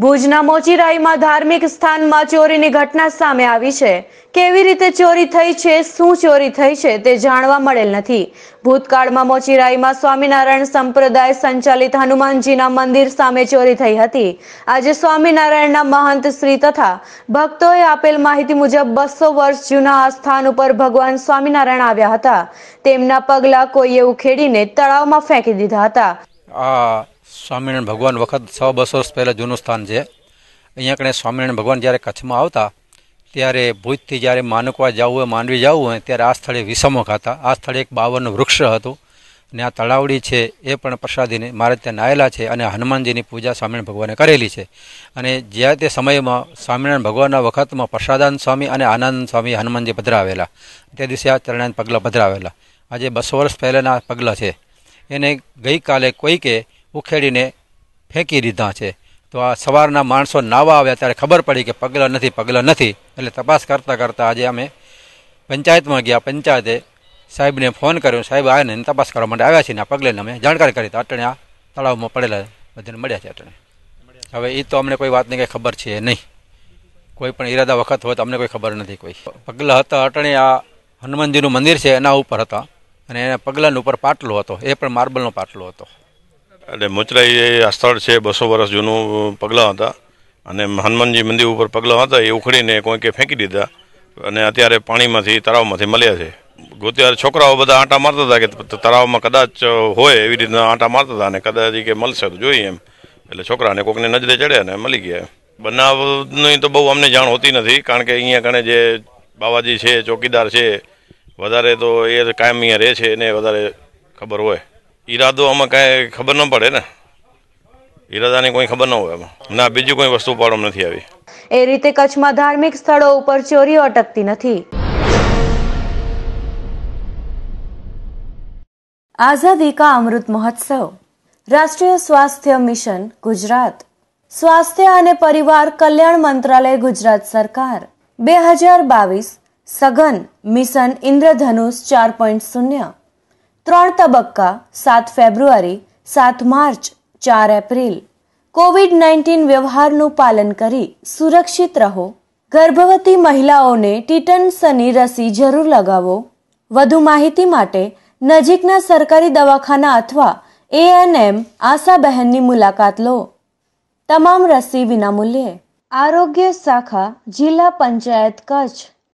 ભુજના મોચીરાઈમાં ધાર્મિક સ્થાનમાં ચોરીની ઘટના સામે આવી છે કેવી રીતે ચોરી થઈ છે શું ચોરી થઈ છે તે જાણવા મળેલ નથી ભૂતકાળમાં મોચીરાઈમાં સ્વામિનારાયણ સંપ્રદાય સંચાલિત હનુમાનજીના મંદિર સામે ચોરી થઈ હતી આજે સ્વામિનારાયણના મહંત શ્રી તથા ભક્તોએ આપેલ માહિતી મુજબ બસો વર્ષ જૂના આ સ્થાન ઉપર ભગવાન સ્વામિનારાયણ આવ્યા હતા તેમના પગલા કોઈએ ઉખેડીને તળાવમાં ફેંકી દીધા હતા સ્વામિનારાયણ ભગવાન વખત સો બસો વર્ષ પહેલાં જૂનું સ્થાન છે અહીંયા કણે સ્વામિનારાયણ ભગવાન જ્યારે કચ્છમાં આવતા ત્યારે ભૂજથી જ્યારે માનકવા જવું હોય માંડવી જવું હોય ત્યારે આ સ્થળે વિસમોક હતા આ સ્થળે એક બાવનનું વૃક્ષ હતું અને આ તળાવડી છે એ પણ પ્રસાદીને મારે ત્યાં નાયેલા છે અને હનુમાનજીની પૂજા સ્વામિનારાયણ ભગવાને કરેલી છે અને જ્યાં તે સમયમાં સ્વામિનારાયણ ભગવાનના વખતમાં પ્રસાદાનંદ સ્વામી અને આનંદ સ્વામી હનુમાનજી પધરાવેલા તે દિવસે આ ચરણાનંદ પગલાં પધરાવેલા આજે બસો વર્ષ પહેલાંના પગલાં છે એને ગઈકાલે કોઈકે ઉખેડીને ફેંકી દીધા છે તો આ સવારના માણસો નાવા આવ્યા ત્યારે ખબર પડી કે પગલાં નથી પગલાં નથી એટલે તપાસ કરતાં કરતાં આજે અમે પંચાયતમાં ગયા પંચાયતે સાહેબને ફોન કર્યો સાહેબ આવીને તપાસ કરવા માટે આવ્યા છે ને આ પગલે અમે જાણકારી કરી તો અટણે આ તળાવમાં પડેલા બધાને મળ્યા છે અટણે હવે એ તો અમને કોઈ વાતની કંઈ ખબર છે નહીં કોઈ પણ ઈરાદા વખત હોય તો અમને કોઈ ખબર નથી કોઈ પગલાં હતા અટણે આ હનુમાનજીનું મંદિર છે એના ઉપર હતા અને એના પગલાંની ઉપર પાટલો હતો એ પણ માર્બલનો પાટલો હતો એટલે મોચરાઈ આ સ્થળ છે બસો વર્ષ જૂનું પગલાં હતા અને હનુમાનજી મંદિર ઉપર પગલાં હતા એ ઉખડીને કોઈકે ફેંકી દીધા અને અત્યારે પાણીમાંથી તળાવમાંથી મળ્યા છે ગોત્યારે છોકરાઓ બધા આંટા મારતા હતા કે તળાવમાં કદાચ હોય એવી રીતના આંટા મારતા હતા અને કદાચ કે મળશે તો જોઈએ એમ એટલે છોકરાને કોકને નજરે ચડ્યા ને મળી ગયા બનાવની તો બહુ અમને જાણ હોતી નથી કારણ કે અહીંયા કણે જે બાવાજી છે ચોકીદાર છે વધારે તો એ કાયમ અહીંયા રહે છે એને વધારે ખબર હોય ઈરાદો આમાં કાંઈ ખબર ન પડે ને ઈરાદાની કોઈ ખબર ન હોય એમાં ના બીજું કોઈ વસ્તુ પાડવામાં નથી આવી એ રીતે કચ્છમાં ધાર્મિક સ્થળો ઉપર ચોરી અટકતી નથી આઝાદી કા અમૃત મહોત્સવ રાષ્ટ્રીય સ્વાસ્થ્ય મિશન ગુજરાત સ્વાસ્થ્ય અને પરિવાર કલ્યાણ મંત્રાલય ગુજરાત સરકાર બે હજાર બાવીસ સઘન મિશન ઇન્દ્રધનુષ ચાર પોઈન્ટ શૂન્ય ત્રણ તબક્કા સાત ફેબ્રુઆરી સાત માર્ચ ચાર એપ્રિલ કોવિડ નાઇન્ટીન વ્યવહારનું પાલન કરી સુરક્ષિત રહો ગર્ભવતી મહિલાઓને ટીટનસની રસી જરૂર લગાવો વધુ માહિતી માટે નજીકના સરકારી દવાખાના અથવા એએનએમ આશાબહેનની મુલાકાત લો તમામ રસી વિનામૂલ્યે આરોગ્ય શાખા જિલ્લા પંચાયત કચ્છ